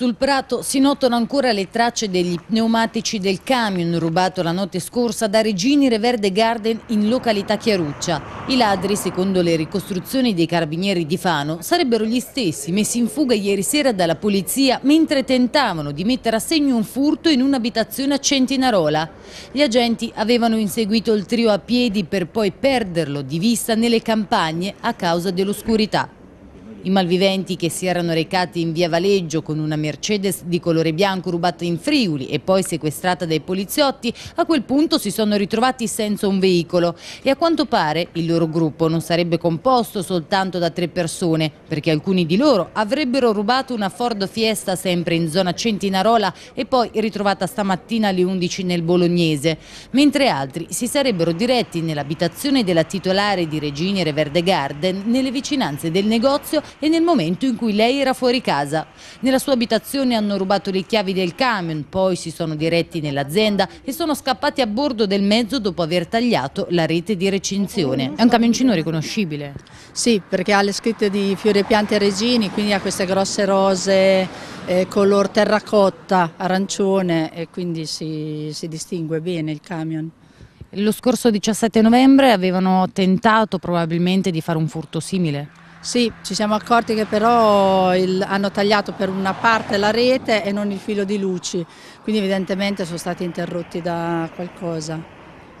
Sul prato si notano ancora le tracce degli pneumatici del camion rubato la notte scorsa da Regini Reverde Garden in località Chiaruccia. I ladri, secondo le ricostruzioni dei carabinieri di Fano, sarebbero gli stessi messi in fuga ieri sera dalla polizia mentre tentavano di mettere a segno un furto in un'abitazione a Centinarola. Gli agenti avevano inseguito il trio a piedi per poi perderlo di vista nelle campagne a causa dell'oscurità. I malviventi che si erano recati in via Valeggio con una Mercedes di colore bianco rubata in Friuli e poi sequestrata dai poliziotti, a quel punto si sono ritrovati senza un veicolo e a quanto pare il loro gruppo non sarebbe composto soltanto da tre persone, perché alcuni di loro avrebbero rubato una Ford Fiesta sempre in zona Centinarola e poi ritrovata stamattina alle 11 nel Bolognese, mentre altri si sarebbero diretti nell'abitazione della titolare di Regine Reverde Garden nelle vicinanze del negozio e nel momento in cui lei era fuori casa. Nella sua abitazione hanno rubato le chiavi del camion, poi si sono diretti nell'azienda e sono scappati a bordo del mezzo dopo aver tagliato la rete di recinzione. È un camioncino riconoscibile. Sì, perché ha le scritte di fiori e piante e regini, quindi ha queste grosse rose eh, color terracotta, arancione e quindi si, si distingue bene il camion. Lo scorso 17 novembre avevano tentato probabilmente di fare un furto simile? Sì, ci siamo accorti che però il, hanno tagliato per una parte la rete e non il filo di luci, quindi evidentemente sono stati interrotti da qualcosa.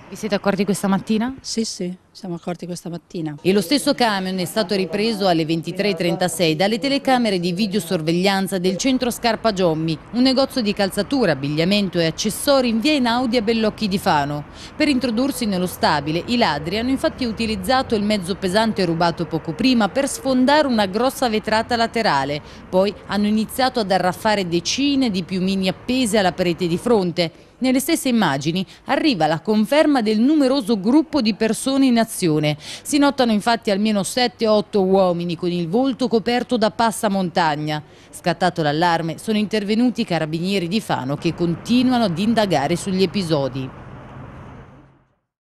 Vi siete accorti questa mattina? Sì, sì siamo accorti questa mattina. E lo stesso camion è stato ripreso alle 23.36 dalle telecamere di videosorveglianza del centro Scarpa Giommi, un negozio di calzatura, abbigliamento e accessori in via Inaudi a Bellocchi di Fano. Per introdursi nello stabile, i ladri hanno infatti utilizzato il mezzo pesante rubato poco prima per sfondare una grossa vetrata laterale. Poi hanno iniziato ad arraffare decine di piumini appese alla parete di fronte. Nelle stesse immagini arriva la conferma del numeroso gruppo di persone in azione nazione. Si notano infatti almeno 7-8 uomini con il volto coperto da passamontagna. Scattato l'allarme sono intervenuti i carabinieri di Fano che continuano ad indagare sugli episodi.